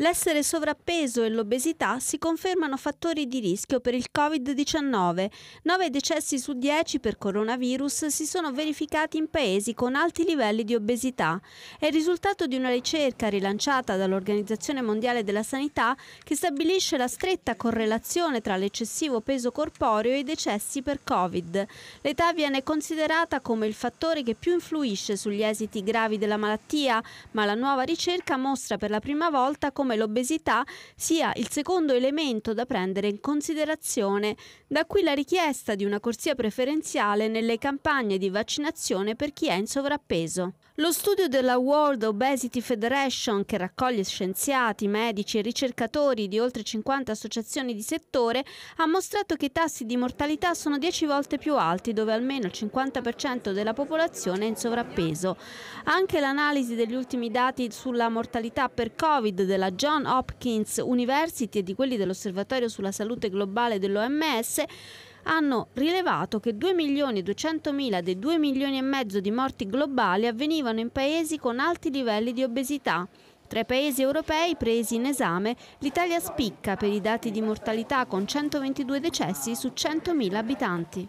L'essere sovrappeso e l'obesità si confermano fattori di rischio per il Covid-19. 9 decessi su 10 per coronavirus si sono verificati in paesi con alti livelli di obesità. È il risultato di una ricerca rilanciata dall'Organizzazione Mondiale della Sanità che stabilisce la stretta correlazione tra l'eccessivo peso corporeo e i decessi per Covid. L'età viene considerata come il fattore che più influisce sugli esiti gravi della malattia, ma la nuova ricerca mostra per la prima volta come come l'obesità sia il secondo elemento da prendere in considerazione, da qui la richiesta di una corsia preferenziale nelle campagne di vaccinazione per chi è in sovrappeso. Lo studio della World Obesity Federation, che raccoglie scienziati, medici e ricercatori di oltre 50 associazioni di settore, ha mostrato che i tassi di mortalità sono 10 volte più alti dove almeno il 50% della popolazione è in sovrappeso. Anche l'analisi degli ultimi dati sulla mortalità per Covid della John Hopkins University e di quelli dell'Osservatorio sulla salute globale dell'OMS hanno rilevato che 2 milioni e 200 mila dei 2 milioni e mezzo di morti globali avvenivano in paesi con alti livelli di obesità. Tra i paesi europei presi in esame, l'Italia spicca per i dati di mortalità con 122 decessi su 100.000 abitanti.